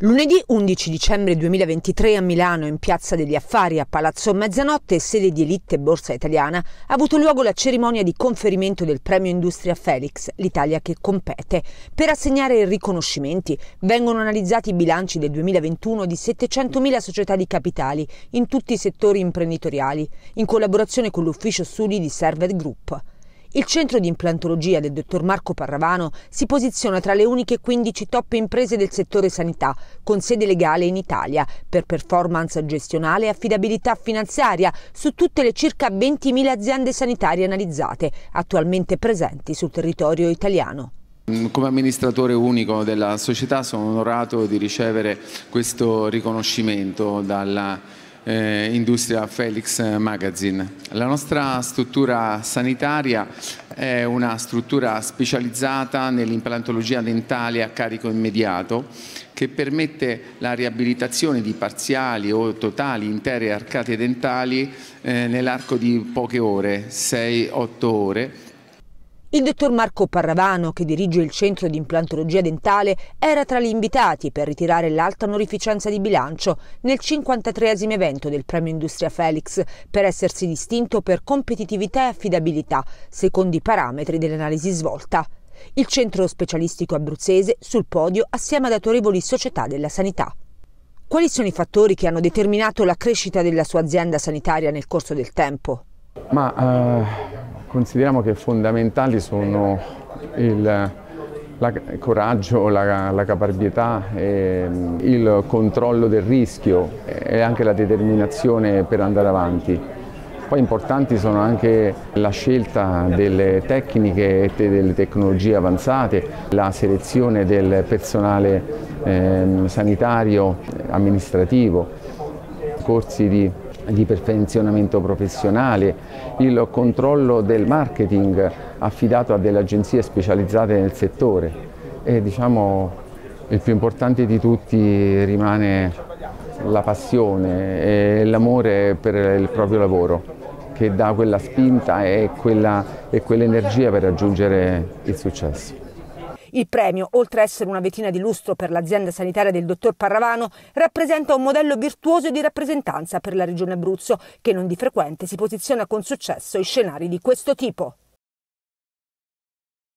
Lunedì 11 dicembre 2023 a Milano, in Piazza degli Affari, a Palazzo Mezzanotte, sede di Elite Borsa Italiana, ha avuto luogo la cerimonia di conferimento del premio Industria Felix, l'Italia che compete. Per assegnare i riconoscimenti vengono analizzati i bilanci del 2021 di 700.000 società di capitali in tutti i settori imprenditoriali, in collaborazione con l'ufficio studi di Servet Group. Il centro di implantologia del dottor Marco Parravano si posiziona tra le uniche 15 top imprese del settore sanità, con sede legale in Italia, per performance gestionale e affidabilità finanziaria su tutte le circa 20.000 aziende sanitarie analizzate, attualmente presenti sul territorio italiano. Come amministratore unico della società sono onorato di ricevere questo riconoscimento dalla eh, Industria Felix eh, Magazine. La nostra struttura sanitaria è una struttura specializzata nell'implantologia dentale a carico immediato che permette la riabilitazione di parziali o totali intere arcate dentali eh, nell'arco di poche ore, 6-8 ore, il dottor Marco Parravano, che dirige il centro di implantologia dentale, era tra gli invitati per ritirare l'alta onorificenza di bilancio nel 53 evento del Premio Industria Felix per essersi distinto per competitività e affidabilità, secondo i parametri dell'analisi svolta. Il centro specialistico abruzzese sul podio assieme ad autorevoli società della sanità. Quali sono i fattori che hanno determinato la crescita della sua azienda sanitaria nel corso del tempo? Ma eh, Consideriamo che fondamentali sono il la, coraggio, la, la caparbietà, ehm, il controllo del rischio e anche la determinazione per andare avanti. Poi importanti sono anche la scelta delle tecniche e delle tecnologie avanzate, la selezione del personale ehm, sanitario amministrativo, corsi di di perfezionamento professionale, il controllo del marketing affidato a delle agenzie specializzate nel settore e diciamo il più importante di tutti rimane la passione e l'amore per il proprio lavoro che dà quella spinta e quell'energia per raggiungere il successo. Il premio, oltre a essere una vetina di lustro per l'azienda sanitaria del dottor Parravano, rappresenta un modello virtuoso di rappresentanza per la regione Abruzzo, che non di frequente si posiziona con successo in scenari di questo tipo.